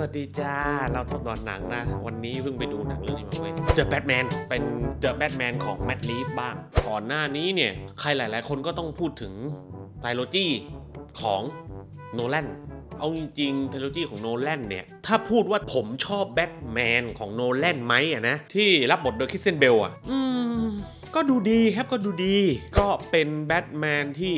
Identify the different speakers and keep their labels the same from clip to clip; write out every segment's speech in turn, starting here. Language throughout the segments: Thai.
Speaker 1: สวัสดีจ้า เราทบดอนหนังนะ วันนี้เพิ่งไปดูหนังเรื่องนี้มาเว้ยเจอแบทแมน เป็นเจอแบทแมนของแมดลีฟบ้างก่อนหน้านี้เนี่ย ใครหลายๆคนก็ต้องพูดถึงไทโลจี้ของโนแลนเอาจริง ๆเทโลจีของโนแลนเนี่ย ถ้าพูดว่าผมชอบแบทแมนของโนแลนไหมอะนะที่รับบทโดยคริสเซนเบลอะอืมก็ดูดีครับก็ดูดี ก็เป็นแบทแมนที่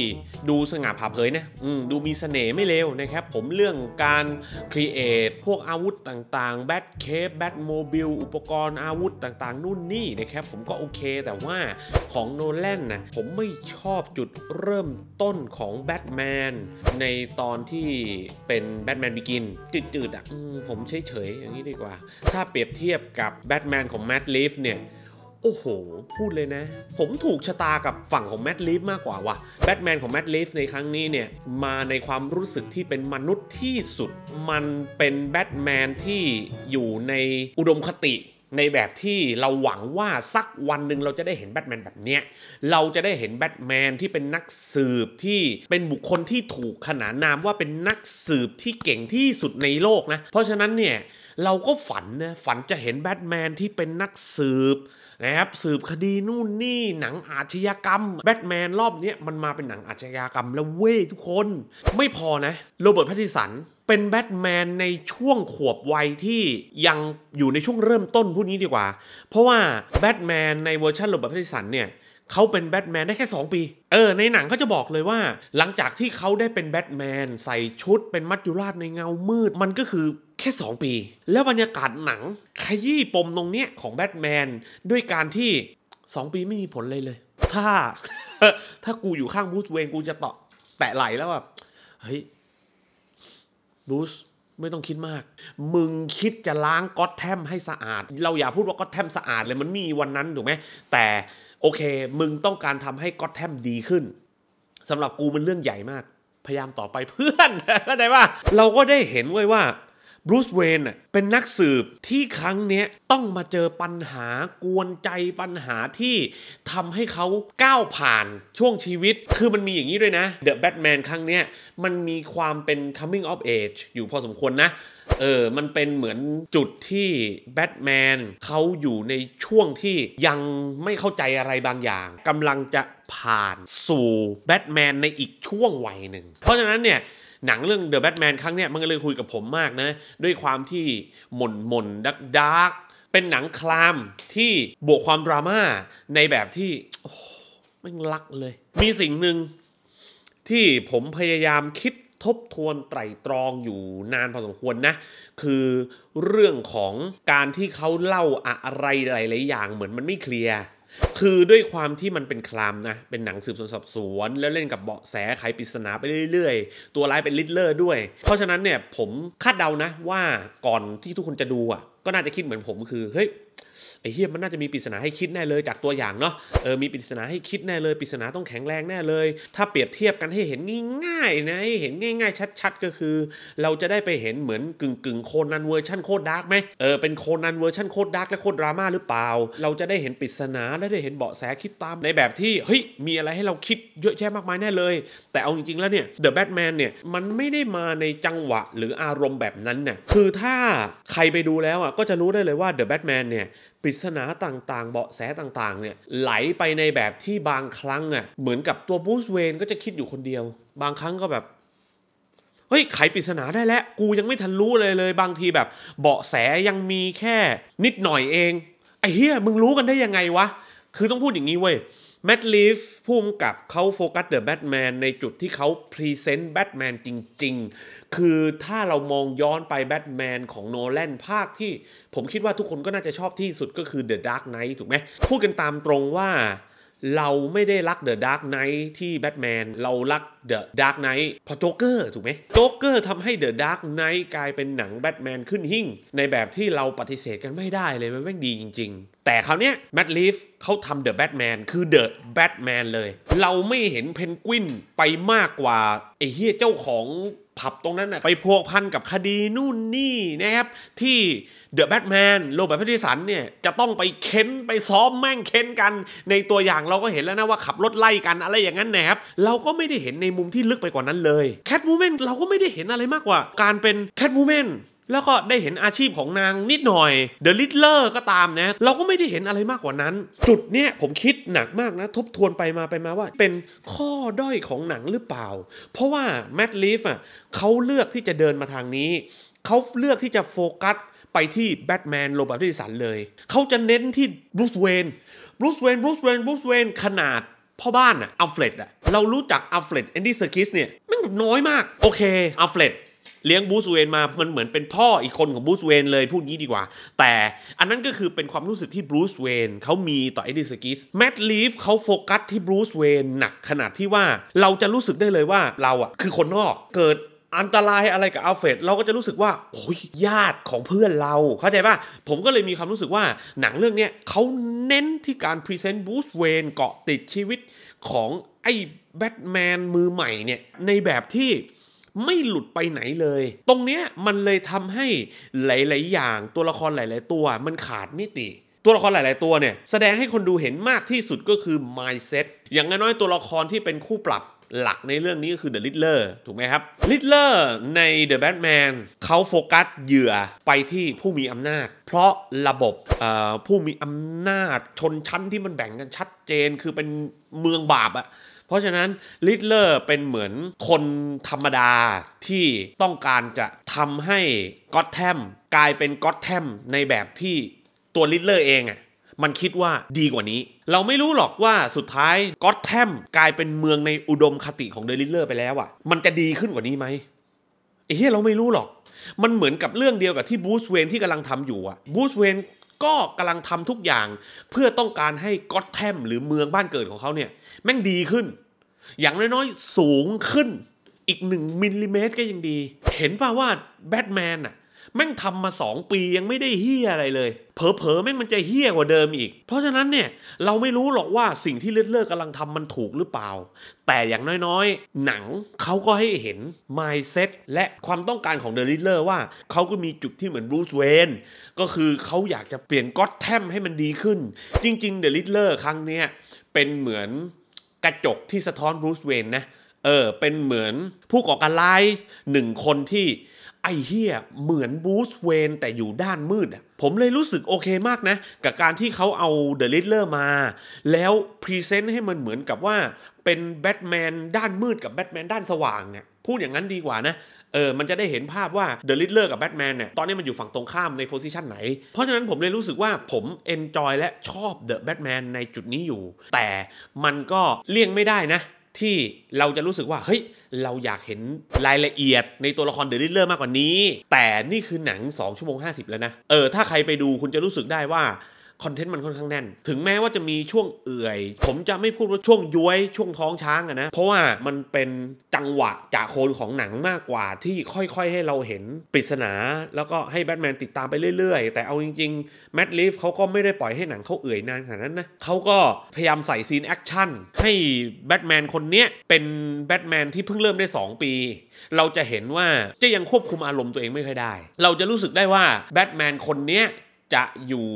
Speaker 1: ดูสง่าผ่าเผยนะดูมีสเสน่ห์ไม่เลวนะครับ ผมเรื่องการครีเอทพวกอาวุธต่างๆแบทเคปแบทโมบิลอุปกรณ์อาวุธต่าง ๆนู่นนี่นะครับ ผมก็โอเค แต่ว่าของโนแลนนะผมไม่ชอบจุดเริ่มต้นของแบทแมนในตอนที่เป็นแบทแมนบิกินจืดๆอ่ะผมเฉยๆ อย่างนี้ดีกว่า ถ้าเปรียบเทียบกับแบทแมนของแมดลิฟเนี่ย โอ้โห พูดเลยนะ ผมถูกชะตากับฝั่งของแมดลิฟมากกว่าว่ะแบทแมนของแมดลิฟในครั้งนี้เนี่ย มาในความรู้สึกที่เป็นมนุษย์ที่สุด มันเป็นแบทแมนที่อยู่ในอุดมคติในแบบที่เราหวังว่า สักวันหนึ่งเราจะได้เห็นแบทแมนแบบเนี้ยเราจะได้เห็นแบทแมนที่เป็นนักสืบที่เป็นบุคคลที่ถูกขนานนามว่าเป็นนักสืบที่เก่งที่สุดในโลกนะ เพราะฉะนั้นเนี่ยเราก็ฝันนะฝันจะเห็นแบทแมนที่เป็นนักสืบนะครับสืบคดีนู่นนี่หนังอาชญากรรมแบทแมนรอบนี้มันมาเป็นหนังอาชญากรรมแล้วเว้ยทุกคน ไม่พอนะโรเบิร์ตพัติสันเป็นแบทแมนในช่วงขวบวัยที่ยังอยู่ในช่วงเริ่มต้นพูดนี้ดีกว่า เพราะว่าแบทแมนในเวอร์ชันโรเบิร์ตพัติสันเนี่ยเขาเป็นแบทแมนได้แค่ 2 ปี เออ ในหนังเขาจะบอกเลยว่า หลังจากที่เขาได้เป็นแบทแมน ใส่ชุดเป็นมัจจุราชในเงามืดมันก็คือแค่ 2 ปี แล้วบรรยากาศหนัง ขยี้ปมตรงเนี้ยของแบทแมน ด้วยการที่ 2 ปีไม่มีผลเลยเลย ถ้า ถ้ากูอยู่ข้างบูสเวนกูจะตะแตะไหลแล้วแบบเฮ้ยบูสไม่ต้องคิดมาก มึงคิดจะล้างก็อตแทมให้สะอาด เราอย่าพูดว่าก็อตแทมสะอาดเลยมันมีวันนั้นถูกไหมแต่โอเค มึงต้องการทำให้ก็อตแทมดีขึ้น สำหรับกูมันเรื่องใหญ่มาก พยายามต่อไปเพื่อนเข้าใจว่าเราก็ได้เห็นไว้ว่าบรูซเวนเป็นนักสืบที่ครั้งนี้ต้องมาเจอปัญหากวนใจปัญหาที่ทำให้เขาก้าวผ่านช่วงชีวิต คือมันมีอย่างนี้ด้วยนะเดอะแบทแมนครั้งนี้มันมีความเป็น coming of age อยู่พอสมควรนะ เออมันเป็นเหมือนจุดที่แบทแมนเขาอยู่ในช่วงที่ยังไม่เข้าใจอะไรบางอย่างกำลังจะผ่านสู่แบทแมนในอีกช่วงวัยหนึ่ง เพราะฉะนั้นเนี่ยหนังเรื่อง The Batman ครั้งเนี้ยมันก็เลยคุยกับผมมากนะ ด้วยความที่หม่นหม่นดักดักเป็นหนังคลามที่บวกความดราม่าในแบบที่ไม่รักเลย มีสิ่งหนึ่งที่ผมพยายามคิดทบทวนไตรตรองอยู่นานพอสมควรนะ คือเรื่องของการที่เขาเล่าอะไรหลาย ๆอย่างเหมือนมันไม่เคลียร์คือด้วยความที่มันเป็นคลามนะ เป็นหนังสืบสวนสอบสวน แล้วเล่นกับเบาะแสไขปริศนาไปเรื่อยๆ ตัวร้ายเป็นลิดเลอร์ด้วย เพราะฉะนั้นเนี่ยผมคาดเดานะว่าก่อนที่ทุกคนจะดูอ่ะก็น่าจะคิดเหมือนผมคือเฮ้ยไอ้เฮียมันน่าจะมีปริศนาให้คิดแน่เลยจากตัวอย่างเนาะเออมีปริศนาให้คิดแน่เลยปริศนาต้องแข็งแรงแน่เลย ถ้าเปรียบเทียบกันให้เห็นง่ายๆนะให้เห็นง่าย ๆ ชัด ๆ ก็คือ เราจะได้ไปเห็นเหมือนกึ่งกึ่งโคนันเวอร์ชันโคตรดาร์กไหมเออเป็นโคนันเวอร์ชันโคตรดาร์กและโคตรดราม่าหรือเปล่า เราจะได้เห็นปริศนาและได้เห็นเบาะแสคิดตามในแบบที่ เฮ้ยมีอะไรให้เราคิดเยอะแยะมากมายแน่เลย แต่เอาจริง ๆแล้วเนี่ยเดอะแบทแมนเนี่ยมันไม่ได้มาในจังหวะหรืออารมณ์แบบนั้นเนี่ยคือถ้าใครไปดูแล้วอ่ะก็จะรู้ได้เลยว่าเดอะแบทแมนเนี่ยปริศนาต่างๆ เบาะแสต่างๆ เนี่ย ไหลไปในแบบที่บางครั้งอ่ะเหมือนกับตัวบูสเวนก็จะคิดอยู่คนเดียว บางครั้งก็แบบเฮ้ยไขปริศนาได้แล้วกูยังไม่ทันรู้เลยเลย บางทีแบบ เบาะแสยังมีแค่นิดหน่อยเอง ไอ้เฮียมึงรู้กันได้ยังไงวะ คือต้องพูดอย่างนี้เว้ยแมดลีฟพุ่มกับเขาโฟกัสเดอะแบทแมนในจุดที่เขาพรีเซนต์แบทแมนจริง ๆ คือถ้าเรามองย้อนไปแบทแมนของโนแลนภาคที่ ผมคิดว่าทุกคนก็น่าจะชอบที่สุดก็คือ The Dark Knight ถูกไหมพูดกันตามตรงว่าเราไม่ได้รักเดอะดาร์กไนท์ที่แบทแมนเรารักเดอะดาร์กไนท์พอโจ๊กเกอร์ถูกไหมโจ๊กเกอร์ทำให้เดอะดาร์กไนท์กลายเป็นหนังแบทแมนขึ้นหิ่งในแบบที่เราปฏิเสธกันไม่ได้เลยมันแม่งดีจริง ๆ แต่คราวเนี้ยแมดลิฟเขาทำเดอะแบทแมนคือเดอะแบทแมนเลย เราไม่เห็นเพนกวินไปมากกว่า ไอ้เฮียเจ้าของผับตรงนั้นนะไปพัวพันกับคดีนู่นนี่นะครับ ที่เดอะแบทแมนโรเบิร์ตแพติสันเนี่ยจะต้องไปเค้นไปซ้อมแม่งเค้นกัน ในตัวอย่างเราก็เห็นแล้วนะว่าขับรถไล่กันอะไรอย่างนั้นนะครับเราก็ไม่ได้เห็นในมุมที่ ลึกไปกว่านั้นเลยแคทมูเมนเราก็ไม่ได้เห็นอะไรมากกว่า การเป็นแคทมูเมนแล้วก็ได้เห็นอาชีพของนางนิดหน่อยเดอะลิทเลอร์ก็ตามนะเราก็ไม่ได้เห็นอะไรมากกว่านั้น จุดเนี้ยผมคิดหนักมากนะทบทวนไปมาไปมาว่า เป็นข้อด้อยของหนังหรือเปล่า เพราะว่าแมดลิฟอ่ะเขาเลือกที่จะเดินมาทางนี้เขาเลือกที่จะโฟกัสไปที่แบทแมนโรบัต์ตดิสันเลย เขาจะเน้นที่บรูซเวนบรูซเวนบรูซเวนบรูซเวนขนาดพ่อบ้านอะอัลเฟรดอะเรารู้จักอัลเฟรดแอนดี้เซอร์คิสเนี่ยมันแบบน้อยมาก โอเคอัลเฟรดเลี้ยงบูสเวนมา มันเหมือนเป็นพ่ออีกคนของบูสเวนเลยพูดงี้ดีกว่า แต่อันนั้นก็คือเป็นความรู้สึกที่บรูสเวนเขามีต่อเอ็ดดี้สกิสแมดลีฟเขาโฟกัสที่บรูสเวนหนักขนาดที่ว่าเราจะรู้สึกได้เลยว่าเราอ่ะคือคนนอกเกิดอันตรายอะไรกับอัลเฟรดเราก็จะรู้สึกว่า โอ้ยญาติของเพื่อนเรา เข้าใจป่ะ ผมก็เลยมีความรู้สึกว่าหนังเรื่องเนี้ยเขาเน้นที่การพรีเซนต์บูสเวนเกาะติดชีวิตของไอ้แบทแมนมือใหม่เนี่ย ในแบบที่ไม่หลุดไปไหนเลย ตรงนี้มันเลยทำให้หลายๆอย่างตัวละครหลายๆตัว มันขาดมิติ ตัวละครหลายๆตัวเนี่ย แสดงให้คนดูเห็นมากที่สุดก็คือ mindset อย่างน้อยตัวละครที่เป็นคู่ปรับหลักในเรื่องนี้ก็คือเดอะลิทเลอร์ถูกไหมครับลิทเลอร์ในเดอะแบทแมนเขาโฟกัสเหยื่อไปที่ผู้มีอำนาจ เพราะระบบผู้มีอำนาจชนชั้นที่มันแบ่งกันชัดเจนคือเป็นเมืองบาปอะเพราะฉะนั้นลิทเลอร์เป็นเหมือนคนธรรมดาที่ต้องการจะทำให้ก็อตแทมกลายเป็นก็อตแทมในแบบที่ตัวลิทเลอร์เองอะมันคิดว่าดีกว่านี้ เราไม่รู้หรอกว่าสุดท้ายก็อตแทมกลายเป็นเมืองในอุดมคติของเดลิเลอร์ไปแล้วอะมันจะดีขึ้นกว่านี้ไหมไอ้เหียเราไม่รู้หรอก มันเหมือนกับเรื่องเดียวกับที่บูสเวนที่กำลังทำอยู่อะบูสเวนก็กำลังทำทุกอย่าง เพื่อต้องการให้ก็อตแทมหรือเมืองบ้านเกิดของเขาเนี่ยแม่งดีขึ้น อย่างน้อยๆสูงขึ้นอีกหนึ่งมิลลิเมตรก็ยังดี เห็นป่าว่าแบทแมนอะแม่งทำมา 2 ปียังไม่ได้เฮี้ยอะไรเลยเผลอๆแม่งมันจะเฮี้ยกว่าเดิมอีก เพราะฉะนั้นเนี่ย เราไม่รู้หรอกว่าสิ่งที่เลิศเลิศกำลังทำมันถูกหรือเปล่า แต่อย่างน้อยๆ หนังเขาก็ให้เห็น mindset และความต้องการของเดอะลิทเลอร์ว่า เขาก็มีจุดที่เหมือนบรูซเวนก็คือเขาอยากจะเปลี่ยนก็อตแทมให้มันดีขึ้น จริงๆเดอะลิทเลอร์ครั้งเนี้ยเป็นเหมือนกระจกที่สะท้อนบรูซเวนนะเออเป็นเหมือนผู้ก่อการร้ายหนึ่งคนที่ไอเฮียเหมือนบูสเวนแต่อยู่ด้านมืด ผมเลยรู้สึกโอเคมากนะ กับการที่เขาเอาเดอะลิทเลอร์มา แล้วพรีเซนต์ให้มันเหมือนกับว่าเป็นแบทแมนด้านมืดกับแบทแมนด้านสว่างเนี่ยพูดอย่างนั้นดีกว่านะเออมันจะได้เห็นภาพว่าเดอะลิทเลอร์กับแบทแมนเนี่ยตอนนี้มันอยู่ฝั่งตรงข้ามในโพสิชันไหน เพราะฉะนั้นผมเลยรู้สึกว่าผมเอนจอยและชอบเดอะแบทแมนในจุดนี้อยู่ แต่มันก็เลี่ยงไม่ได้นะ ที่เราจะรู้สึกว่าเฮ้ยเราอยากเห็นรายละเอียดในตัวละครเดอะลิเลอร์มากกว่านี้ แต่นี่คือหนัง 2 ชั่วโมง 50 แล้วนะ เออ ถ้าใครไปดูคุณจะรู้สึกได้ว่าคอนเทนต์มันค่อนข้างแน่น ถึงแม้ว่าจะมีช่วงเอื่อย ผมจะไม่พูดว่าช่วงย้วย ช่วงท้องช้างอะนะ เพราะว่ามันเป็นจังหวะจากโคนของหนังมากกว่า ที่ค่อยๆ ให้เราเห็นปริศนา แล้วก็ให้แบทแมนติดตามไปเรื่อยๆ แต่เอาจริงๆแมดลิฟเขาก็ไม่ได้ปล่อยให้หนังเขาเอื่อยนานขนาดนั้นนะเขาก็พยายามใส่ซีนแอคชั่นให้แบทแมนคนเนี้ยเป็นแบทแมนที่เพิ่งเริ่มได้ 2 ปี เราจะเห็นว่าจะยังควบคุมอารมณ์ตัวเองไม่ค่อยได้ เราจะรู้สึกได้ว่าแบทแมนคนเนี้ยจะอยู่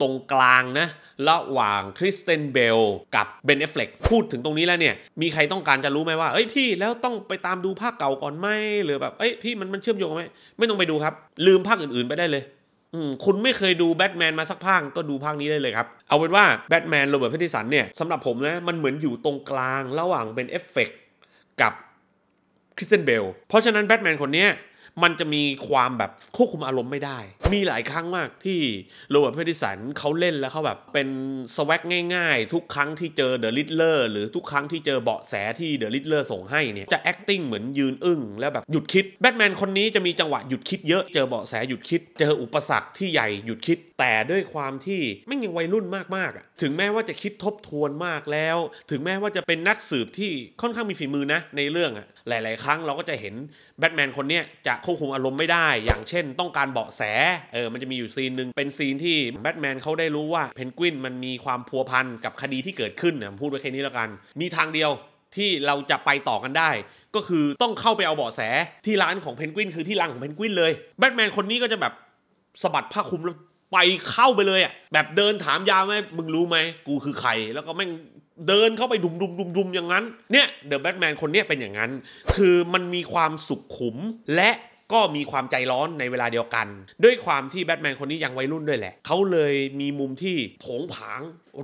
Speaker 1: ตรงกลางนะระหว่างคริสเตนเบลกับเบนเอฟเฟลกพูดถึงตรงนี้แล้วเนี่ย มีใครต้องการจะรู้ไหมว่า เอ้ยพี่แล้วต้องไปตามดูภาคเก่าก่อนไหมหรือแบบ เอ้ยพี่มันมันเชื่อมโยงไหมไม่ต้องไปดูครับ ลืมภาคอื่นๆไปได้เลยคุณไม่เคยดูแบทแมนมาสักภาคก็ดูภาคนี้ได้เลยครับ เอาเป็นว่าแบทแมนโรเบิร์ตพพทิสันเนี่ยสำหรับผมนะมันเหมือนอยู่ตรงกลางระหว่างเป็นเอฟเฟกกับคริสเตนเบลเพราะฉะนั้นแบทแมนคนนี้มันจะมีความแบบควบคุมอารมณ์ไม่ได้ มีหลายครั้งมากที่โรเบิร์ตแพตติสันเขาเล่นแล้วเขาแบบเป็นสวักง่ายๆ ทุกครั้งที่เจอเดอะลิทเลอร์หรือทุกครั้งที่เจอเบาะแสที่เดอะลิทเลอร์ส่งให้เนี่ย จะ acting เหมือนยืนอึ้งแล้วแบบ หยุดคิดแบทแมนคนนี้จะมีจังหวะหยุดคิดเยอะเจอเบาะแส หยุดคิด เจออุปสรรคที่ใหญ่หยุดคิดแต่ด้วยความที่ไม่ยังวัยรุ่นมากๆ ถึงแม้ว่าจะคิดทบทวนมากแล้ว ถึงแม้ว่าจะเป็นนักสืบที่ค่อนข้างมีฝีมือนะในเรื่องอ่ะ หลายๆครั้งเราก็จะเห็นแบทแมนคนนี้จะควบคุมอารมณ์ไม่ได้ อย่างเช่นต้องการเบาะแส เออมันจะมีอยู่ซีนหนึ่งเป็นซีนที่แบทแมนเขาได้รู้ว่าเพนกวินมันมีความพัวพันกับคดีที่เกิดขึ้นนะพูดไว้แค่นี้แล้วกัน มีทางเดียวที่เราจะไปต่อกันได้ ก็คือต้องเข้าไปเอาเบาะแสที่ร้านของเพนกวินคือที่รังของเพนกวินเลย แบทแมนคนนี้ก็จะแบบสะบัดผ้าคลุมแล้วไปเข้าไปเลยอ่ะแบบเดินถามยามไหมมึงรู้ไหม กูคือใคร แล้วก็แม่งเดินเข้าไปดุมดุมดุมดุมอย่างนั้น เนี่ยเดอะแบทแมนคนนี้เป็นอย่างนั้น คือมันมีความสุขขุมและก็มีความใจร้อนในเวลาเดียวกัน ด้วยความที่แบทแมนคนนี้ยังวัยรุ่นด้วยแหละเขาเลยมีมุมที่ผงผาง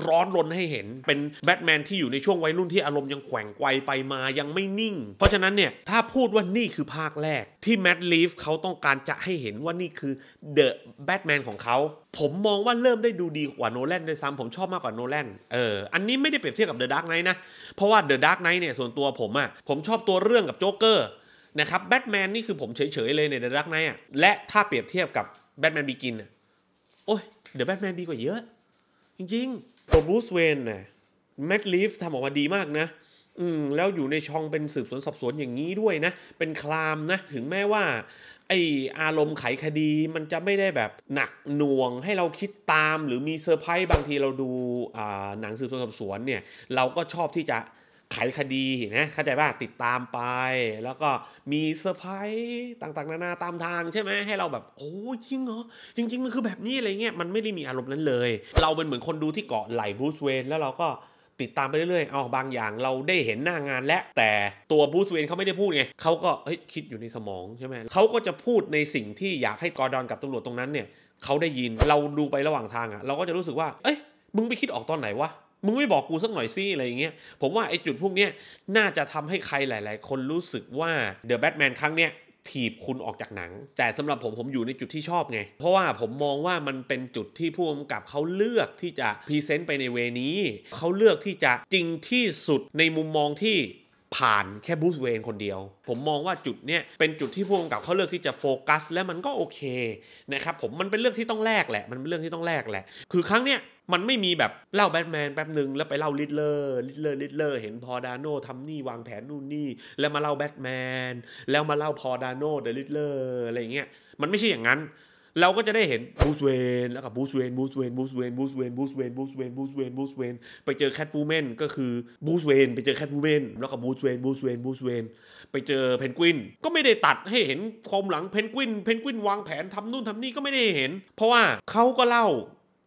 Speaker 1: ร้อนรนให้เห็นเป็นแบทแมนที่อยู่ในช่วงวัยรุ่นที่อารมณ์ยังแขว่งไกวไปมายังไม่นิ่ง เพราะฉะนั้นเนี่ยถ้าพูดว่านี่คือภาคแรกที่แมดลีฟเขาต้องการจะให้เห็น ว่านี่คือเดอะแบทแมนของเขาผมมองว่าเริ่มได้ดูดีกว่าโนแลนด้วยซ้ำผมชอบมากกว่าโนแลนเอออันนี้ไม่ได้เปรียบเทียบกับเดอะดาร์กไนท์นะเพราะว่าเดอะดาร์กไนท์เนี่ยส่วนตัวผมอะ่ะผมชอบตัวเรื่องกับโจ๊กเกอร์นะครับแบทแมนนี่คือผมเฉยๆเลยในเดรักไนอ่ะและถ้าเปรียบเทียบกับแบทแมนบีกินโอ้ย เดี๋ยวแบทแมนดีกว่าเยอะ จริงๆตัวบรูซเวนนะแมดลีฟทำออกมาดีมากนะ อืม แล้วอยู่ในช่องเป็นสืบสวนสอบสวนอย่างนี้ด้วยนะ เป็นคลามนะ ถึงแม้ว่า ไออารมณ์ไขคดีมันจะไม่ได้แบบหนักหน่วงให้เราคิดตามหรือมีเซอร์ไพรส์บางทีเราดูหนังสืบสวนสอบสวนเนี่ยเราก็ชอบที่จะไขคดีนะเข้าใจป่ะ ติดตามไปแล้วก็มีเซอร์ไพรส์ต่างๆ นานาตามทางใช่ไหมให้เราแบบโอ้จริงเหรอจริงๆ มันคือแบบนี้อะไรเงี้ยมันไม่ได้มีอารมณ์นั้นเลย เราเป็นเหมือนคนดูที่เกาะไหลบูสเวนแล้วเราก็ติดตามไปเรื่อยๆ เอาบางอย่างเราได้เห็นหน้างานและแต่ตัวบูสเวนเขาไม่ได้พูดไงเขาก็เฮ้ยคิดอยู่ในสมองใช่ไหมเขาก็จะพูดในสิ่งที่อยากให้กอร์ดอนกับตำรวจตรงนั้นเนี่ยเขาได้ยินเราดูไประหว่างทางอะ่ะเราก็จะรู้สึกว่าเอ้ยมึงไปคิดออกตอนไหนวะมึงไม่บอกกูสักหน่อยซิอะไรอย่างเงี้ย ผมว่าไอ้จุดพวกเนี้ยน่าจะทำให้ใครหลาย ๆ คนรู้สึกว่าเดอะแบทแมนครั้งเนี้ยถีบคุณออกจากหนัง แต่สำหรับผมผมอยู่ในจุดที่ชอบไง เพราะว่าผมมองว่ามันเป็นจุดที่ผู้กำกับเขาเลือกที่จะพรีเซนต์ไปในเวนี้ เขาเลือกที่จะจริงที่สุดในมุมมองที่ผ่านแค่บูธเวนคนเดียว ผมมองว่าจุดเนี้ยเป็นจุดที่ผู้กำกับเขาเลือกที่จะโฟกัสและมันก็โอเค นะครับ ผมมันเป็นเรื่องที่ต้องแลกแหละ มันเป็นเรื่องที่ต้องแลกแหละ คือครั้งเนี้ยมันไม่มีแบบเล่าแบทแมนแป๊บหนึ่งแล้วไปเล่าลิทเลอร์ลิทเลอร์ลิทเลอร์เห็นพอดาโนทำนี่วางแผนนู่นนี่ แล้วมาเล่าแบทแมนแล้วมาเล่าพอดาโนเดอะลิทเลอร์อะไรเงี้ยมันไม่ใช่อย่างนั้นเราก็จะได้เห็นบูสเวนแล้วก็บูสเวนบูสเวนบูสเวนบูสเวนบูสเวนบูสเวนบูสเวนบูสเวน ไปเจอแคทบูเมนก็คือบูสเวนไปเจอแคทบูเมนแล้วก็บูสเวนบูสเวนบูสเวนไปเจอเพนกวินก็ไม่ได้ตัดให้เห็นคมหลังเพนกวินเพนกวินวางแผนทำนู่นทำนี่ก็ไม่ได้เห็น เพราะว่าเขาก็เล่า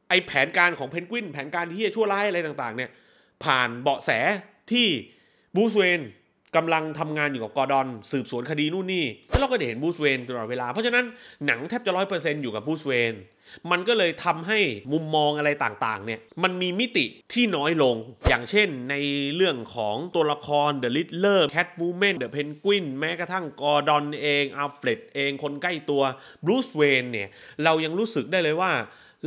Speaker 1: ไอแผนการของเพนกวินแผนการที่จะชั่วร้ายอะไรต่าง ๆเนี่ยผ่านเบาะแสที่บูสเวนกำลังทำงานอยู่กับกอร์ดอนสืบสวนคดีนู่นนี่แล้วเราก็ได้เห็นบูสเวนตลอดเวลาเพราะฉะนั้นหนังแทบจะร้อยเปอร์เซ็นต์อยู่กับบูสเวนมันก็เลยทำให้มุมมองอะไรต่าง ๆ เนี่ยมันมีมิติที่น้อยลงอย่างเช่นในเรื่องของตัวละคร The r เลอร์แคทบู o มนเดอะเพนกวินแม้กระทั่งกอร์ดอนเองอัลเฟรดเองคนใกล้ตัวบรูซเวนเนี่ย เรายังรู้สึกได้เลยว่า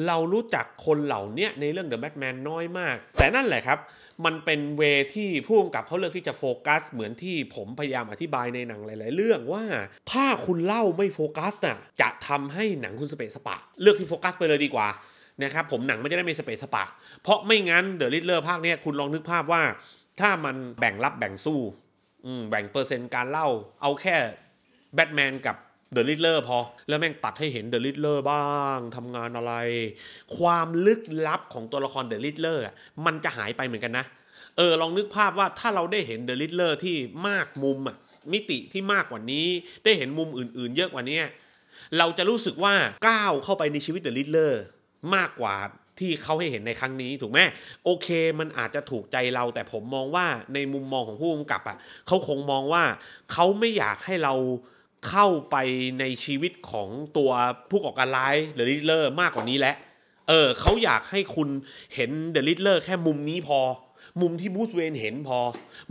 Speaker 1: เรารู้จักคนเหล่านี้ในเรื่อง The Batman น้อยมาก แต่นั่นแหละครับมันเป็นเวที่ผู้กำกับเขาเลือกที่จะโฟกัส เหมือนที่ผมพยายามอธิบายในหนัง หลายๆ เรื่องว่าถ้าคุณเล่าไม่โฟกัสน่ะจะทำให้หนังคุณสเปซสปะ เลือกที่โฟกัสไปเลยดีกว่านะครับผมหนังไม่จะได้ไม่สเปซสปะ เพราะไม่งั้นเดอะลิทเลอร์ภาคนี้คุณลองนึกภาพว่า ถ้ามันแบ่งรับแบ่งสู้แบ่งเปอร์เซ็นต์การเล่าเอาแค่แบทแมนกับเดอะลิทเลอร์พอแล้วแม่งตัดให้เห็นเดอะลิทเลอร์บ้าง ทำงานอะไร ความลึกลับของตัวละครเดอะลิทเลอร์มันจะหายไปเหมือนกันนะเออลองนึกภาพว่าถ้าเราได้เห็นเดอะลิทเลอร์ที่มากมุมอะมิติที่มากกว่านี้ได้เห็นมุมอื่นๆ เยอะกว่านี้เราจะรู้สึกว่าก้าวเข้าไปในชีวิตเดอะลิทเลอร์มากกว่าที่เขาให้เห็นในครั้งนี้ ถูกไหมโอเค มันอาจจะถูกใจเรา แต่ผมมองว่าในมุมมองของผู้กำกับอ่ะเขาคงมองว่าเขาไม่อยากให้เราเข้าไปในชีวิตของตัวผู้ก่อการร้ายเดอะลิเลอร์มากกว่านี้แล้ว เออเขาอยากให้คุณเห็นเดลิเลอร์แค่มุมนี้พอ มุมที่บูสเวนเห็นพอ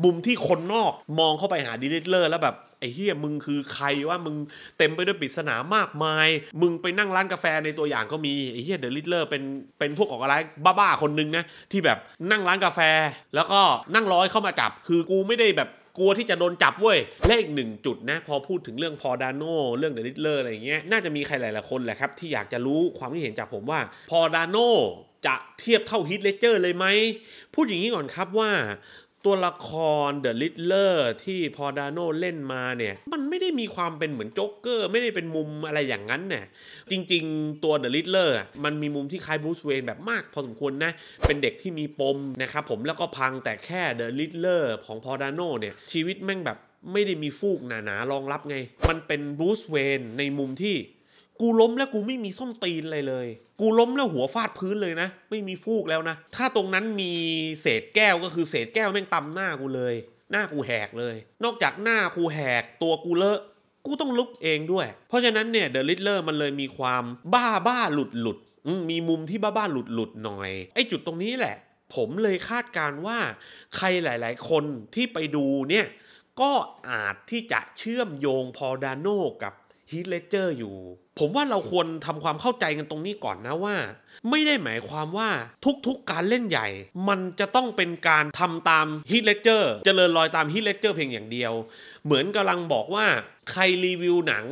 Speaker 1: มุมที่คนนอกมองเข้าไปหาดิลิเลอร์แล้วแบบ ไอ้เฮียมึงคือใครว่ามึงเต็มไปด้วยปริศนามากมาย มึงไปนั่งร้านกาแฟในตัวอย่างก็มี ไอ้เฮียเดลิเลอร์เป็นเป็นพวกออกอะไรบ้าๆคนนึงนะ ที่แบบนั่งร้านกาแฟแล้วก็นั่งร้อยเข้ามาจับ คือกูไม่ได้แบบกลัวที่จะโดนจับเว้ยและอีกหนึ่งจุดนะ พอพูดถึงเรื่องพอดานโนเรื่องเดลิเลอร์อะไรเงี้ยน่าจะมีใครหลายๆคนแหละครับ ที่อยากจะรู้ความคิดเห็นจากผมว่าพอดานโนจะเทียบเท่าฮิตเลเจอร์เลยไหมพูดอย่างนี้ก่อนครับว่าตัวละครเดอะลิตเลอร์ที่พอดาโน เล่นมาเนี่ย มันไม่ได้มีความเป็นเหมือนโจ๊กเกอร์ ไม่ได้เป็นมุมอะไรอย่างนั้นเนี่ยจริงๆตัวเดอะลิตเลอร์มันมีมุมที่คล้ายบรูซเวนแบบมากพอสมควรนะ เป็นเด็กที่มีปมนะครับผมแล้วก็พังแต่แค่เดอะลิตเลอร์ของพอดาโนเนี่ยชีวิตแม่งแบบไม่ได้มีฟูกหนาๆรองรับไง มันเป็นบรูซเวนในมุมที่กูล้มแล้วกูไม่มีส้นตีนเลยเลย กูล้มแล้วหัวฟาดพื้นเลยนะ ไม่มีฟูกแล้วนะ ถ้าตรงนั้นมีเศษแก้วก็คือเศษแก้วแม่งตำหน้ากูเลย หน้ากูแหกเลย นอกจากหน้ากูแหกตัวกูเลอะกูต้องลุกเองด้วย เพราะฉะนั้นเนี่ยเดอะลิทเลอร์มันเลยมีความบ้าบ้าหลุดหลุด มีมุมที่บ้าบ้าหลุดหลุดหน่อย ไอ้จุดตรงนี้แหละ ผมเลยคาดการว่า ใครหลายๆ คนที่ไปดูเนี่ยก็อาจที่จะเชื่อมโยงพอดาโนกับฮีทเลเจอร์อยู่ ผมว่าเราควรทำความเข้าใจกันตรงนี้ก่อนนะว่า ไม่ได้หมายความว่าทุกๆการเล่นใหญ่ มันจะต้องเป็นการทำตามฮีทเลเจอร์เจริญรอยตามฮีทเลเจอร์เพียงอย่างเดียว เหมือนกำลังบอกว่าใครรีวิวหนัง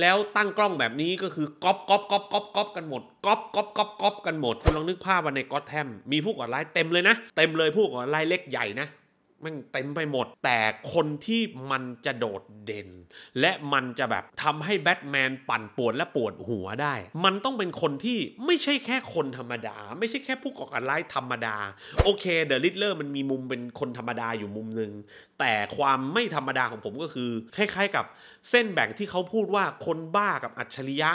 Speaker 1: แล้วตั้งกล้องแบบนี้ก็คือก๊อปก๊อปก๊อปก๊อปก๊อปกันหมดก๊อปก๊อปก๊อปก๊อปกันหมดคุณลองนึกภาพว่าในก็อตแทมมีผู้ก่อรลน์เต็มเลยนะ เต็มเลยผู้ก่อรลน์เล็กใหญ่นะมันเต็มไปหมด แต่คนที่มันจะโดดเด่น และมันจะแบบ ทำให้แบทแมนปั่นปวดและปวดหัวได้ มันต้องเป็นคนที่ไม่ใช่แค่คนธรรมดา ไม่ใช่แค่ผู้ก่อการร้ายธรรมดา โอเค เดอะลิเลอร์ มันมีมุมเป็นคนธรรมดาอยู่มุมหนึ่งแต่ความไม่ธรรมดาของผมก็คือคล้ายๆ กับ เส้นแบ่งที่เขาพูดว่าคนบ้ากับอัจฉริยะ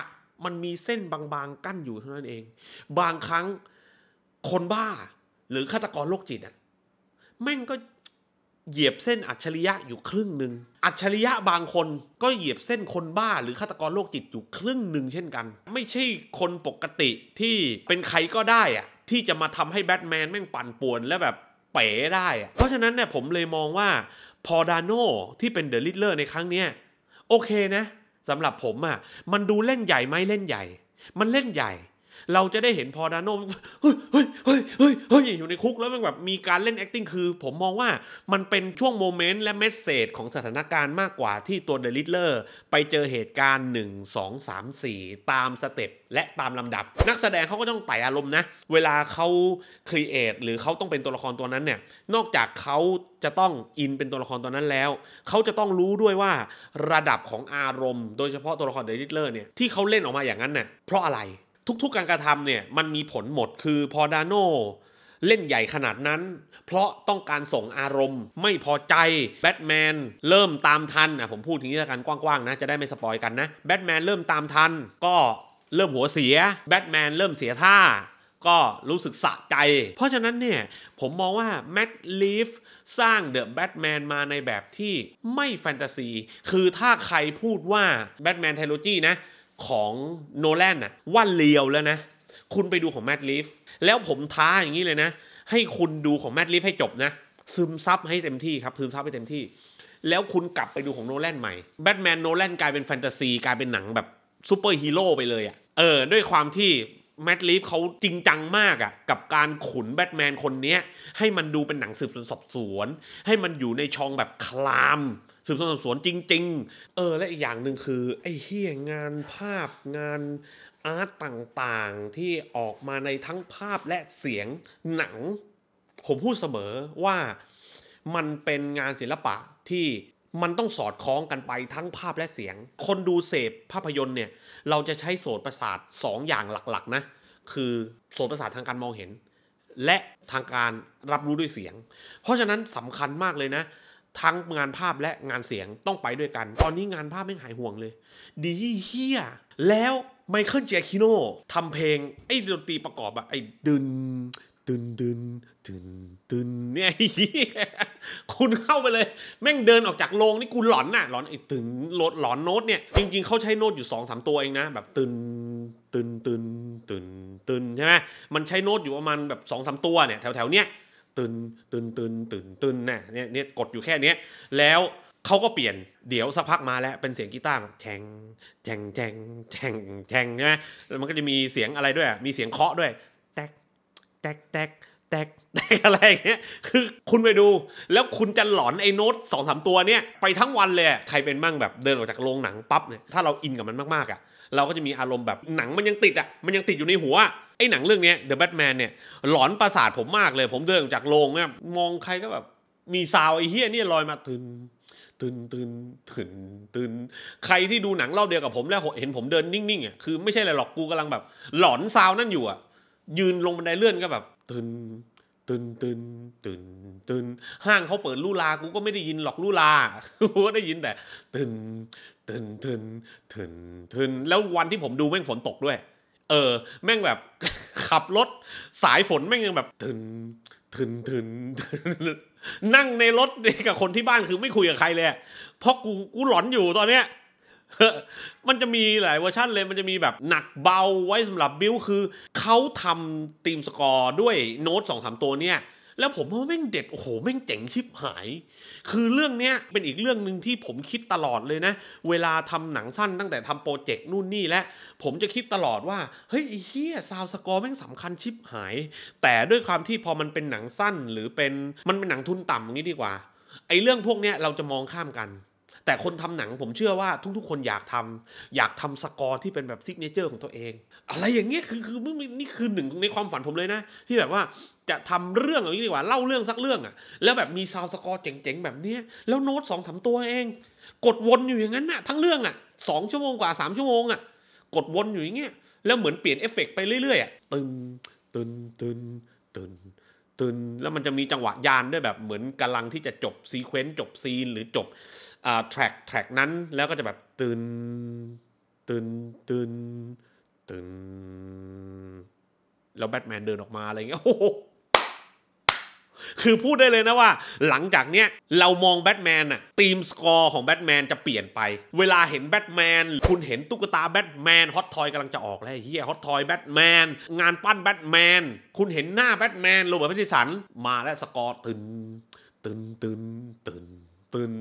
Speaker 1: มันมีเส้นบางๆกั้นอยู่เท่านั้นเอง บางครั้งคนบ้า หรือฆาตกรโรคจิตอ่ะแม่งก็เหยียบเส้นอัจฉริยะอยู่ครึ่งหนึ่ง อัจฉริยะบางคนก็เหยียบเส้นคนบ้าหรือฆาตกรโรคจิตอยู่ครึ่งหนึ่งเช่นกัน ไม่ใช่คนปกติที่เป็นใครก็ได้อะ ที่จะมาทำให้แบทแมน แม่งปั่นป่วนและแบบ เป๋ได้อะเพราะฉะนั้นเนี่ยผมเลยมองว่าพอดานโนที่เป็นเดอะลิทเลอร์ในครั้งเนี้ยโอเคนะสำหรับผมอะ่ะมันดูเล่นใหญ่ไหมเล่นใหญ่ มันเล่นใหญ่เราจะได้เห็นพอดานโนเฮ้ยเฮ้ยเฮ้ยเฮ้ยอยู่ในคุกแล้วมันแบบมีการเล่น acting คือผมมองว่ามันเป็นช่วงโมเมนต์และเมสเซจของสถานการณ์มากกว่าที่ตัวเดลิทเลอร์ไปเจอเหตุการณ์ 1 2 3 4 ตามสเต็ปและตามลำดับ นักแสดงเขาก็ต้องไต่อารมณ์นะ เวลาเขาครีเอทหรือเขาต้องเป็นตัวละครตัวนั้นเนี่ย นอกจากเขาจะต้องอินเป็นตัวละครตัวนั้นแล้วเขาจะต้องรู้ด้วยว่า ระดับของอารมณ์โดยเฉพาะตัวละครเดลิทเลอร์เนี่ยที่เขาเล่นออกมาอย่างนั้นเนี่ยเพราะอะไรทุก ๆการกระทำเนี่ย มันมีผลหมดคือพอดาโนเล่นใหญ่ขนาดนั้น เพราะต้องการส่งอารมณ์ ไม่พอใจแบทแมนเริ่มตามทันอ่ะผมพูดทีนี้แล้วกันกว้างๆนะจะได้ไม่สปอยกันนะแบทแมนเริ่มตามทัน ก็เริ่มหัวเสียแบทแมนเริ่มเสียท่า ก็รู้สึกสะใจ เพราะฉะนั้นเนี่ย ผมมองว่าแมดลีฟสร้างเดอะแบทแมนมาในแบบที่ไม่แฟนตาซีคือถ้าใครพูดว่าแบทแมนเทโลจีนะของโนแลนน่ะว่าเลียวแล้วนะ คุณไปดูของแมดลิฟแล้วผมท้าอย่างนี้เลยนะ ให้คุณดูของแมดลิฟให้จบนะ ซึมซับให้เต็มที่ครับ ซึมซับให้เต็มที่ แล้วคุณกลับไปดูของโนแลนใหม่แบทแมนโนแลนกลายเป็นแฟนตาซีกลายเป็นหนังแบบซูเปอร์ฮีโร่ไปเลยอะ่ะเออ ด้วยความที่แมดลิฟเขาจริงจังมากอะ่ะกับการขุนแบทแมนคนนี้ให้มันดูเป็นหนังสืบสวนสอบสวนให้มันอยู่ในช่องแบบคลามสืบสวนสอบสวนจริง ๆ เออและอีกอย่างหนึ่งคือไอ้เฮียงานภาพงานอาร์ตต่างๆที่ออกมาในทั้งภาพและเสียงหนัง ผมพูดเสมอว่ามันเป็นงานศิลปะที่มันต้องสอดคล้องกันไปทั้งภาพและเสียง คนดูเสพภาพยนตร์เนี่ย เราจะใช้โสตประสาท2ออย่างหลักๆนะ คือโสตประสาททางการมองเห็น และทางการรับรู้ด้วยเสียง เพราะฉะนั้นสำคัญมากเลยนะทั้งงานภาพและงานเสียงต้องไปด้วยกัน ตอนนี้งานภาพไม่หายห่วงเลย ดีเฮียแล้วไมเคิลเจคิโนทำเพลงไอ้ดนตรีประกอบอะไอ้ดึนตึนตึนตึนดึนเนี่ยคุณเข้าไปเลย แม่งเดินออกจากโรงนี่กูหลอนน่ะหลอนไอ้ตึนโลดหลอนโน้ตเนี่ยจริงๆเขาใช้โน้ตอยู่สองสามตัวเองนะ แบบตึนตึนตึนตึนตึนใช่ไหมมันใช้โน้ตอยู่ประมาณแบบสองสามตัวเนี่ยแถวๆเนี้ยตึนตึนตึนตึนตึนนะเนี่ยเนี่ยกดอยู่แค่เนี้ยแล้วเขาก็เปลี่ยนเดี๋ยวสักพักมาแล้ว เป็นเสียงกีตาร์แบบแฉงแฉงแฉงแฉงแฉงใช่ไหมแล้วมันก็จะมีเสียงอะไรด้วยมีเสียงเคาะด้วยแตกแตกแตกแตกแตกอะไรเงี้ยคือคุณไปดูแล้วคุณจะหลอนไอ้โน้ตสองสามตัวเนี่ยไปทั้งวันเลยใครเป็นมั่งแบบเดินออกจากโรงหนังปั๊บเนี่ยถ้าเราอินกับมันมากๆอ่ะเราก็จะมีอารมณ์แบบ หนังมันยังติดอ่ะมันยังติดอยู่ในหัวไอ้หนังเรื่องนี้ The Batman เนี่ยหลอนประสาทผมมากเลยผมเดินออกจากโรงเนี่ยมองใครก็แบบมีซาวไอ้เฮี้ยนี่ลอยมาตื่นตื่นตื่นตื่นตื่นใครที่ดูหนังรอบเดียวกับผมแล้วเห็นผมเดินนิ่งๆอ่ะคือไม่ใช่อะไรหรอกกูกำลังแบบ หลอนซาวนั่นอยู่อ่ะยืนลงบันไดเลื่อนก็แบบตื่นตึนตึนตึนตึนห้างเขาเปิดลู่ลา กูก็ไม่ได้ยินหรอกลู่ลา กูก็ได้ยินแต่ตึนตึนตึนตึนตึนแล้ววันที่ผมดูแม่งฝนตกด้วย เออ แม่งแบบขับรถ สายฝน แม่งยังแบบตึนตึนตึนนั่งในรถกับคนที่บ้านคือไม่คุยกับใครเลยเพราะกูกูหลอนอยู่ตอนเนี้ยมันจะมีหลายเวอร์ชันเลยมันจะมีแบบหนักเบาไว้สำหรับบิลคือ เขาทำทีมสกอร์ด้วยโน้ตสองสามตัวเนี่ย แล้วผมว่าแม่งเด็ดโอ้โหแม่งเจ๋งชิบหาย คือเรื่องเนี้ยเป็นอีกเรื่องหนึ่งที่ผมคิดตลอดเลยนะ เวลาทำหนังสั้นตั้งแต่ทำโปรเจกต์นู่นนี่และผมจะคิดตลอดว่า เฮ้ยเฮียซาวสกอร์แม่งสำคัญชิบหายแต่ด้วยความที่พอมันเป็นหนังสั้นหรือเป็นมันเป็นหนังทุนต่ำอย่างนี้ดีกว่าไอ้เรื่องพวกเนี้ยเราจะมองข้ามกันแต่คนทำหนังผมเชื่อว่าทุกๆคนอยากทำอยากทำสกอร์ที่เป็นแบบซิกเนเจอร์ของตัวเอง อะไรอย่างเงี้ยคือคือมึงนี่คือหนึ่งในความฝันผมเลยนะ ที่แบบว่าจะทำเรื่องอะไรดีกว่าเล่าเรื่องสักเรื่องอะ่ะแล้วแบบมีซาวสกอร์เจ๋งๆแบบเนี้ย แล้วโน้ตสองสามตัวเองกดวนอยู่อย่างนั้นน่ะทั้งเรื่องอะ่ะสองชั่วโมงกว่าสามชั่วโมงอะ่ะ กดวนอยู่อย่างเงี้ยแล้วเหมือนเปลี่ยนเอฟเฟกไปเรื่อยๆอะ่ะตึนตึนตึนตึนตึนแล้วมันจะมีจังหวะยานด้วยแบบเหมือนกำลังที่จะจบซีเควนต์จบซีนหรือจบอ่า แทร็กแทร็กนั้นแล้วก็จะแบบตื่นตื่นตื่นตื่นแล้วแบทแมนเดินออกมา อะไรเงี้ยโอ้โหคือพูดได้เลยนะว่า หลังจากเนี้ย เรามองแบทแมนอะทีมสกอร์ของแบทแมนจะเปลี่ยนไป เวลาเห็นแบทแมนคุณเห็นตุ๊กตาแบทแมนฮอตทอยกำลังจะออกแล้วเฮียฮอตทอยแบทแมนงานปั้นแบทแมนคุณเห็นหน้าแบทแมนโรเบิร์ตแพทิสัน มาแล้วสกอร์ตึนตึนตึนตึนตื่น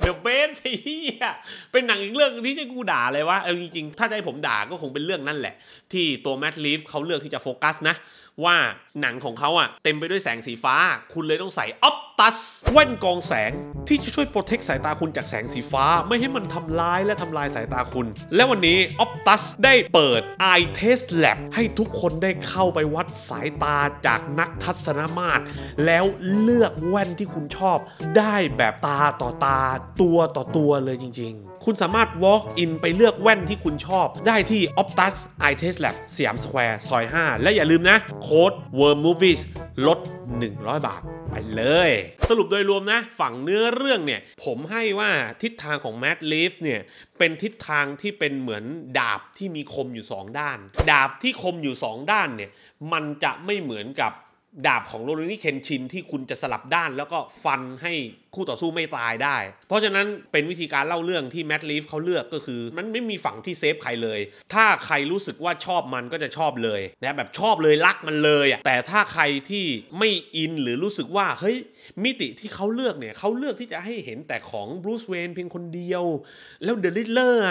Speaker 1: เดอะเบสไอ้เหี้ยเป็นหนังอีกเรื่องที่จะกูด่าเลยวะเอาจริงๆ ถ้าให้ผมด่าก็คงเป็นเรื่องนั่นแหละ ที่ตัวแมทลีฟเขาเลือกที่จะโฟกัสนะว่าหนังของเขาอะเต็มไปด้วยแสงสีฟ้าคุณเลยต้องใส่ออปตัสแว่นกองแสงที่จะช่วยปกเทคสายตาคุณจากแสงสีฟ้าไม่ให้มันทำร้ายและทำลายสายตาคุณ และวันนี้ออปตัสได้เปิด Eye Test Lab ให้ทุกคนได้เข้าไปวัดสายตาจากนักทัศนมาตร แล้วเลือกแว่นที่คุณชอบได้แบบตาต่อตาตัวต่อตัวเลยจริง ๆคุณสามารถ walk in ไปเลือกแว่นที่คุณชอบ ได้ที่ Optus Eye Test Lab สยามสแควร์ซอย 5 และอย่าลืมนะโค้ด Worm Movies ลด 100 บาท ไปเลย สรุปโดยรวมนะฝั่งเนื้อเรื่องเนี่ย ผมให้ว่าทิศทางของแมดล a ฟเนี่ย เป็นทิศทางที่เป็นเหมือนดาบที่มีคมอยู่ 2 ด้าน ดาบที่คมอยู่ 2 ด้านเนี่ย มันจะไม่เหมือนกับดาบของโรนี่เคนชินที่คุณจะสลับด้าน แล้วก็ฟันให้คู่ต่อสู้ไม่ตายได้ เพราะฉะนั้นเป็นวิธีการเล่าเรื่องที่แมดลีฟเขาเลือกก็คือมันไม่มีฝั่งที่เซฟใครเลย ถ้าใครรู้สึกว่าชอบมันก็จะชอบเลยนะแบบชอบเลยรักมันเลยอ่ะ แต่ถ้าใครที่ไม่อินหรือรู้สึกว่าเฮ้ยมิติที่เขาเลือกเนี่ยเขาเลือกที่จะให้เห็นแต่ของบรูซเวนเพียงคนเดียวแล้วเดลิเลอร์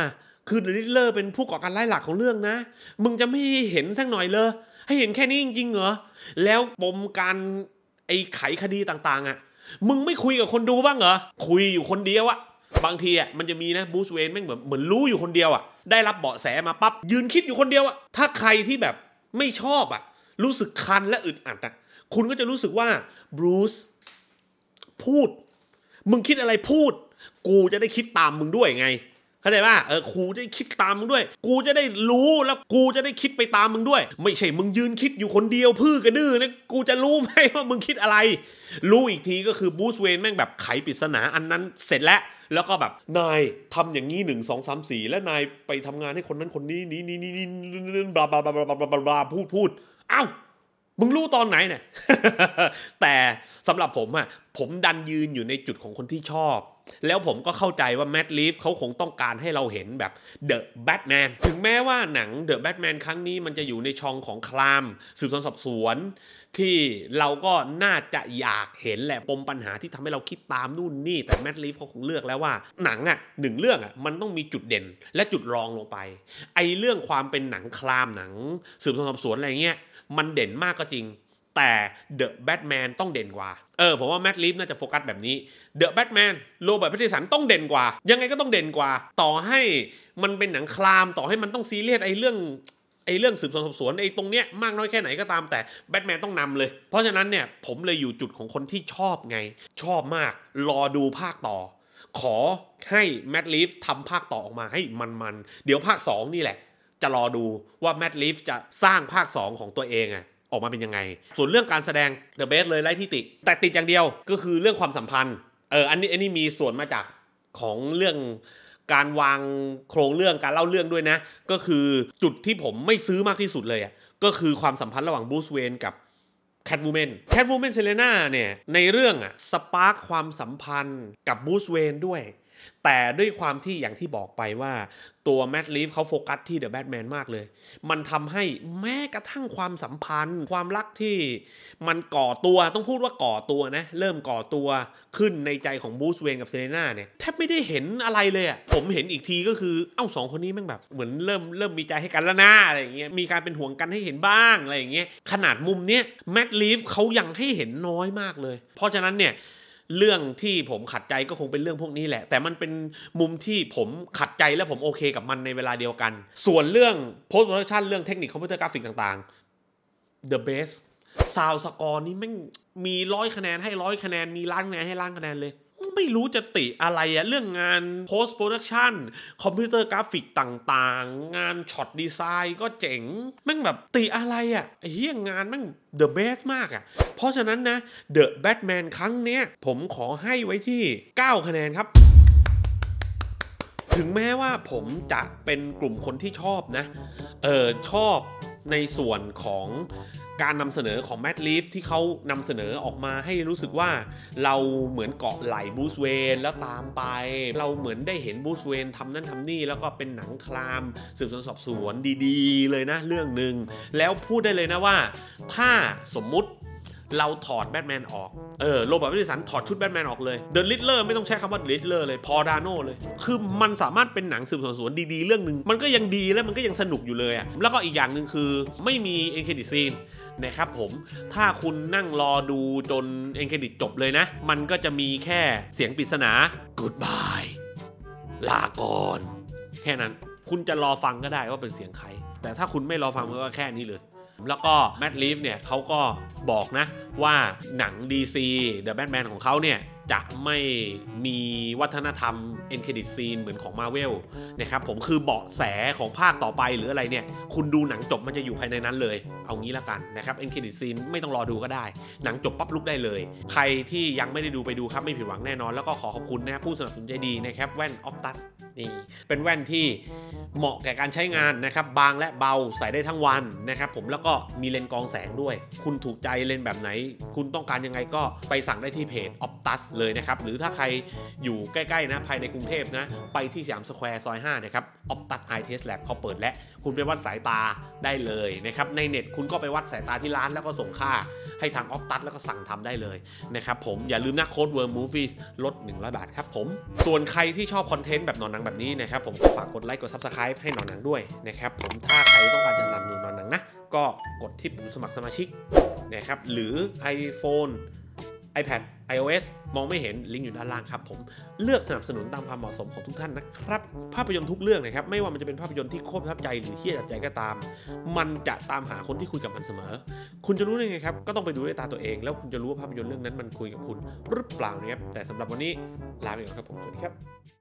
Speaker 1: คือเดลิเลอร์เป็นผู้ก่อการร้ายหลักของเรื่องนะ มึงจะไม่เห็นสักหน่อยเลยให้เห็นแค่นี้จริงๆ เหรอ แล้วปมการไอ้ไขคดีต่าง ๆอะ่ะ มึงไม่คุยกับคนดูบ้างเหรอ คุยอยู่คนเดียวอะบางทีอ่ะมันจะมีนะบูสเวนแม่งเหมือนเหมือนรู้อยู่คนเดียวอ่ะ ได้รับเบาะแสมาปั๊บยืนคิดอยู่คนเดียวอ่ะ ถ้าใครที่แบบไม่ชอบอ่ะรู้สึกคันและอึดอัดอ่ะคุณก็จะรู้สึกว่า บรูซพูด มึงคิดอะไรพูด กูจะได้คิดตามมึงด้วยไงเข้าใจป่ะเออกูจะได้คิดตามมึงด้วย กูจะได้รู้แล้วกูจะได้คิดไปตามมึงด้วย ไม่ใช่มึงยืนคิดอยู่คนเดียวพื้กระดื้อนะกูจะรู้ไหมว่ามึงคิดอะไร รู้อีกทีก็คือบูสเวนแม่งแบบไขปริศนาอันนั้นเสร็จแล้ว แล้วก็แบบนายทำอย่างนี้หนึ่งสองสามสี่แล้วนายไปทำงานให้คนนั้นคนนี้นี้นี้นี้นี้บลาบลาบลาบลาบลาบลาพูดพูดอ้าวมึงรู้ตอนไหนเนี่ยแต่สำหรับผมอะผมดันยืนอยู่ในจุดของคนที่ชอบแล้วผมก็เข้าใจว่าแมดลีฟเขาคงต้องการให้เราเห็นแบบเดอะแบทแมนถึงแม้ว่าหนังเดอะแบทแมนครั้งนี้ มันจะอยู่ในช่องของคลาม สืบสวนสอบสวน ที่เราก็น่าจะอยากเห็นแหละปมปัญหาที่ทำให้เราคิดตามนู่นนี่แต่แมดลีฟเขาคงเลือกแล้วว่าหนังอ่ะหนึ่งเรื่องอ่ะมันต้องมีจุดเด่นและจุดรองลงไป ไอเรื่องความเป็นหนังคลามหนัง สืบสวนสอบสวนอะไรเงี้ยมันเด่นมากก็จริงแต่เดอะแบทแมนต้องเด่นกว่า เออผมว่าแมดลิฟน่าจะโฟกัสแบบนี้เดอะแบทแมนโรเบิร์ตพตติสันต้องเด่นกว่า ยังไงก็ต้องเด่นกว่า ต่อให้มันเป็นหนังคลาม ต่อให้มันต้องซีเรียส ไอ้เรื่องไอ้เรื่องสืบสวนสอบสวน ไอ้ตรงเนี้ยมากน้อยแค่ไหนก็ตามแต่แบทแมนต้องนำเลย เพราะฉะนั้นเนี่ย ผมเลยอยู่จุดของคนที่ชอบไง ชอบมากรอดูภาคต่อ ขอให้แมดลิฟทำภาคต่อออกมาให้มันนเดี๋ยวภาค 2 นี่แหละ จะรอดูว่าแมดลิฟจะสร้างภาค2ของตัวเองอะออกมาเป็นยังไง ส่วนเรื่องการแสดงเดอะเบสเลยไร้ที่ติ แต่ติดอย่างเดียวก็คือเรื่องความสัมพันธ์ เออ อันนี้อันนี้มีส่วนมาจากของเรื่องการวางโครงเรื่องการเล่าเรื่องด้วยนะ ก็คือจุดที่ผมไม่ซื้อมากที่สุดเลยอ่ะก็คือความสัมพันธ์ระหว่างบูสเวนกับแคทวูแมนแคทวูแมนเซเลน่าเนี่ยในเรื่องอ่ะสปาร์คความสัมพันธ์กับบูสเวนด้วยแต่ด้วยความที่อย่างที่บอกไปว่าตัวแมดลีฟเขาโฟกัสที่เดอะแบทแมนมากเลย มันทำให้แม้กระทั่งความสัมพันธ์ ความรักที่มันก่อตัวต้องพูดว่าก่อตัวนะ เริ่มก่อตัวขึ้นในใจของบูสเวนกับเซเลน่าเนี่ยแทบไม่ได้เห็นอะไรเลยอะผมเห็นอีกทีก็คือ เอ้าสองคนนี้แม่งแบบเหมือนเริ่มเริ่มมีใจให้กันแล้วนะอะไรอย่างเงี้ยมีการเป็นห่วงกันให้เห็นบ้างอะไรอย่างเงี้ยขนาดมุมเนี้ยแมดลีฟเขายังให้เห็นน้อยมากเลย เพราะฉะนั้นเนี่ยเรื่องที่ผมขัดใจก็คงเป็นเรื่องพวกนี้แหละ แต่มันเป็นมุมที่ผมขัดใจและผมโอเคกับมันในเวลาเดียวกัน ส่วนเรื่องโพสต์โปรดักชันเรื่องเทคนิคคอมพิวเตอร์กราฟิกต่างๆ the best ซาวสกอร์นี่แม่งมีร้อยคะแนนให้ร้อยคะแนน มีล้านคะแนนให้ล้านคะแนนเลยไม่รู้จะติอะไรอะเรื่องงาน post production คอมพิวเตอร์กราฟิกต่างๆ งานช็อตดีไซน์ก็เจ๋งแม่งแบบติอะไรอะเฮี้ยงงานแม่ง the best มากอะเพราะฉะนั้นนะ The Batman ครั้งเนี้ย ผมขอให้ไว้ที่ 9 คะแนนครับ ถึงแม้ว่าผมจะเป็นกลุ่มคนที่ชอบนะ เออชอบในส่วนของการนำเสนอของแมดลีฟที่เขานำเสนอออกมาให้รู้สึกว่าเราเหมือนเกาะไหลบูสเวนแล้วตามไป เราเหมือนได้เห็นบูสเวนทำนั่นทำนี่ แล้วก็เป็นหนังคลาม สืบสวนสอบสวนดีๆเลยนะเรื่องหนึ่งแล้วพูดได้เลยนะว่า ถ้าสมมุติเราถอดแบทแมนออกเออโรบิทิสันถอดชุดแบทแมนออกเลยเดอะลิทเลอร์ไม่ต้องใช้คำว่าลิทเลอร์เลยพอดาโน่เลย คือมันสามารถเป็นหนังสืบสวนสวนดีๆเรื่องหนึ่งมันก็ยังดีและมันก็ยังสนุกอยู่เลยอะแล้วก็อีกอย่างหนึ่งคือไม่มีเอ็นเคดิซีนนะครับผม ถ้าคุณนั่งรอดูจนเอ็นเครดิตจบเลยนะ มันก็จะมีแค่เสียงปริศนา goodbye ลาก่อนแค่นั้น คุณจะรอฟังก็ได้ว่าเป็นเสียงใคร แต่ถ้าคุณไม่รอฟังก็แค่นี้เลย แล้วก็แมดลีฟเนี่ยเขาก็บอกนะว่าหนัง DC The Batman ของเขาเนี่ยจะไม่มีวัฒนธรรมเอ็นเครดิตซีนเหมือนของมาเวลนะครับผมคือเบาะแสของภาคต่อไปหรืออะไรเนี่ย คุณดูหนังจบมันจะอยู่ภายในนั้นเลย เอางี้ละกันนะครับเอ็นเครดิตซีนไม่ต้องรอดูก็ได้ หนังจบปั๊บลุกได้เลย ใครที่ยังไม่ได้ดูไปดูครับไม่ผิดหวังแน่นอนแล้วก็ขอขอบคุณนะผู้สนับสนุนใจดีนะครับแว่นออฟตัสนี่เป็นแว่นที่เหมาะแก่การใช้งานนะครับ บางและเบาใส่ได้ทั้งวันนะครับ ผมแล้วก็มีเลนส์กองแสงด้วย คุณถูกใจเลนส์แบบไหน คุณต้องการยังไงก็ไปสั่งได้ที่เพจ Optus เลยนะครับ หรือถ้าใครอยู่ใกล้ๆนะภายในกรุงเทพนะ ไปที่สยามสแควร์ซอย 5 นะครับออปตัดไอเทสแลบเขาเปิดและคุณไปวัดสายตาได้เลยนะครับในเน็ตคุณก็ไปวัดสายตาที่ร้านแล้วก็ส่งค่าให้ทางออฟตัดแล้วก็สั่งทำได้เลยนะครับผมอย่าลืมนะโค้ดเวิร์ม o ูฟี่ลด100 บาทครับผมส่วนใครที่ชอบคอนเทนต์แบบนอนหนังแบบนี้นะครับผมก็ฝากกดไลค์กดซับสไครป์ให้นอนหนังด้วยนะครับผมถ้าใครต้องการจะนำดูนอนหนังนะ ก็กดที่ปุ่มสมัครสมาชิกนะครับหรือ iPhone iPad iOS มองไม่เห็นลิงก์อยู่ด้านล่างครับ ผม เลือกสนับสนุนตามความเหมาะสมของทุกท่านนะครับ ภาพยนตร์ทุกเรื่องนะครับไม่ว่ามันจะเป็นภาพยนตร์ที่โคตรประทับใจหรือเที่ยดับใจก็ตาม มันจะตามหาคนที่คุยกับมันเสมอ คุณจะรู้ได้ไงครับก็ต้องไปดูด้วยตาตัวเองแล้วคุณจะรู้ว่าภาพยนตร์เรื่องนั้นมันคุยกับคุณ หรือเปล่านะครับแต่สำหรับวันนี้ลาไปก่อนครับผม สวัสดีครับ